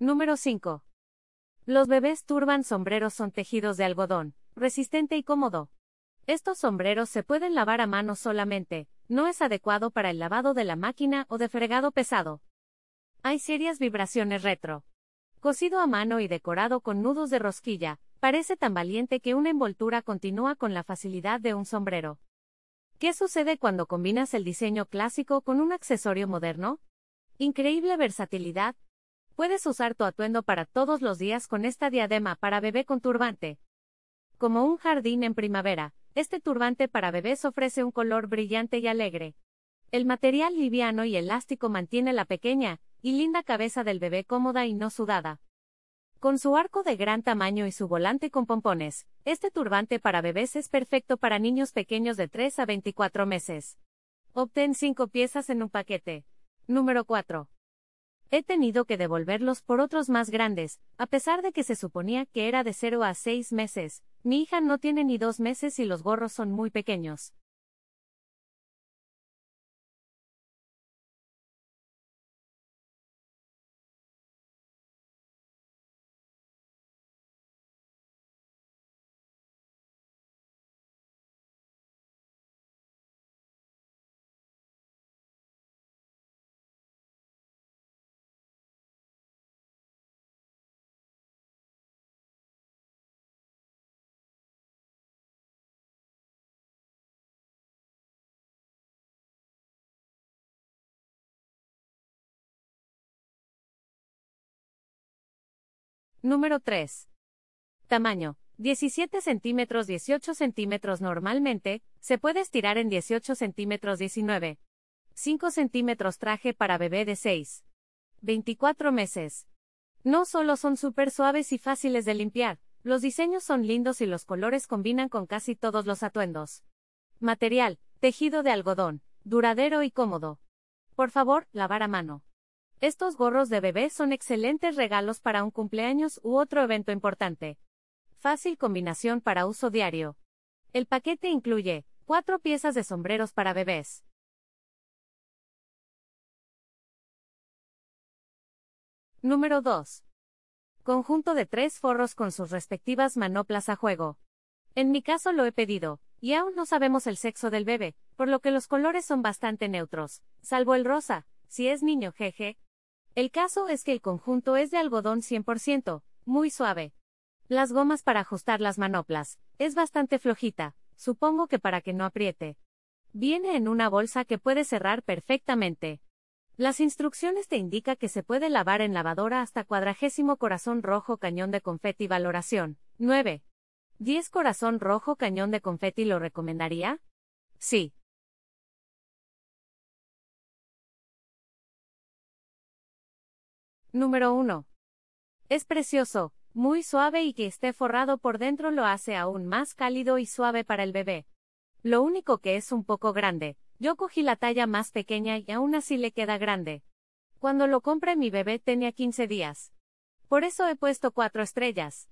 Número 5. Los bebés turban sombreros son tejidos de algodón, resistente y cómodo. Estos sombreros se pueden lavar a mano solamente, no es adecuado para el lavado de la máquina o de fregado pesado. Hay serias vibraciones retro. Cosido a mano y decorado con nudos de rosquilla, parece tan valiente que una envoltura continúa con la facilidad de un sombrero. ¿Qué sucede cuando combinas el diseño clásico con un accesorio moderno? Increíble versatilidad, Puedes usar tu atuendo para todos los días con esta diadema para bebé con turbante. Como un jardín en primavera, este turbante para bebés ofrece un color brillante y alegre. El material liviano y elástico mantiene la pequeña y linda cabeza del bebé cómoda y no sudada. Con su arco de gran tamaño y su volante con pompones, este turbante para bebés es perfecto para niños pequeños de 3 a 24 meses. Obtén 5 piezas en un paquete. Número 4. He tenido que devolverlos por otros más grandes, a pesar de que se suponía que era de 0 a 6 meses. Mi hija no tiene ni dos meses y los gorros son muy pequeños. Número 3. Tamaño. 17 centímetros 18 centímetros normalmente, se puede estirar en 18 centímetros 19. 5 centímetros traje para bebé de 6. 24 meses. No solo son súper suaves y fáciles de limpiar, los diseños son lindos y los colores combinan con casi todos los atuendos. Material, tejido de algodón, duradero y cómodo. Por favor, lavar a mano. Estos gorros de bebé son excelentes regalos para un cumpleaños u otro evento importante. Fácil combinación para uso diario. El paquete incluye cuatro piezas de sombreros para bebés. Número 2. Conjunto de tres forros con sus respectivas manoplas a juego. En mi caso lo he pedido, y aún no sabemos el sexo del bebé, por lo que los colores son bastante neutros, salvo el rosa, si es niño jeje, el caso es que el conjunto es de algodón 100%, muy suave. Las gomas para ajustar las manoplas, es bastante flojita, supongo que para que no apriete. Viene en una bolsa que puede cerrar perfectamente. Las instrucciones te indica que se puede lavar en lavadora hasta cuadragésimo corazón rojo cañón de confeti valoración. 9. 10 corazón rojo cañón de confeti lo recomendaría? Sí. Número 1. Es precioso, muy suave y que esté forrado por dentro lo hace aún más cálido y suave para el bebé. Lo único que es un poco grande, yo cogí la talla más pequeña y aún así le queda grande. Cuando lo compré mi bebé tenía 15 días. Por eso he puesto cuatro estrellas.